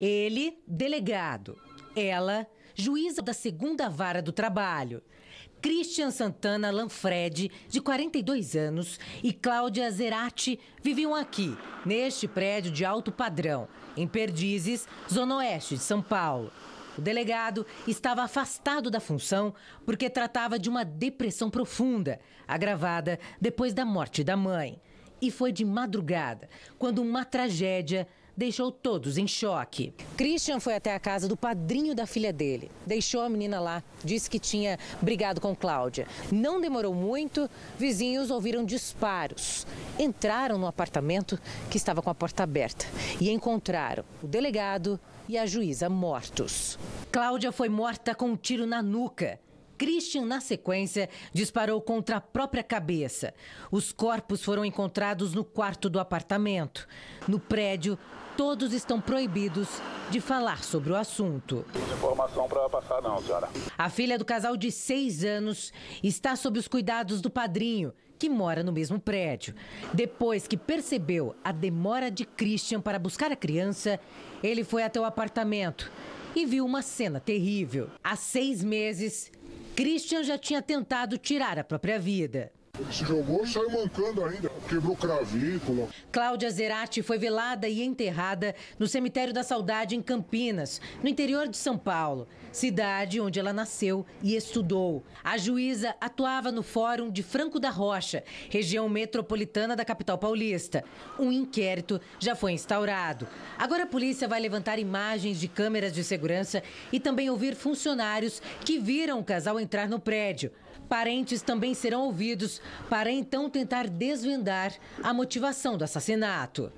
Ele, delegado. Ela, juíza da segunda vara do trabalho. Christian Santana Lanfred, de 42 anos, e Cláudia Zerati viviam aqui, neste prédio de alto padrão, em Perdizes, zona oeste de São Paulo. O delegado estava afastado da função porque tratava de uma depressão profunda, agravada depois da morte da mãe. E foi de madrugada, quando uma tragédia deixou todos em choque. Christian foi até a casa do padrinho da filha dele. Deixou a menina lá, disse que tinha brigado com Cláudia. Não demorou muito, vizinhos ouviram disparos. Entraram no apartamento que estava com a porta aberta e encontraram o delegado e a juíza mortos. Cláudia foi morta com um tiro na nuca. Christian, na sequência, disparou contra a própria cabeça. Os corpos foram encontrados no quarto do apartamento. No prédio, todos estão proibidos de falar sobre o assunto. Informação para passar não, senhora. A filha do casal de seis anos está sob os cuidados do padrinho, que mora no mesmo prédio. Depois que percebeu a demora de Christian para buscar a criança, ele foi até o apartamento e viu uma cena terrível. Há seis meses, Christian já tinha tentado tirar a própria vida se jogou, saiu mancando ainda, quebrou cravícula. Cláudia Zerati foi velada e enterrada no cemitério da Saudade em Campinas, no interior de São Paulo, cidade onde ela nasceu e estudou. A juíza atuava no Fórum de Franco da Rocha, região metropolitana da capital paulista. Um inquérito já foi instaurado. Agora a polícia vai levantar imagens de câmeras de segurança e também ouvir funcionários que viram o casal entrar no prédio. Parentes também serão ouvidos para então tentar desvendar a motivação do assassinato.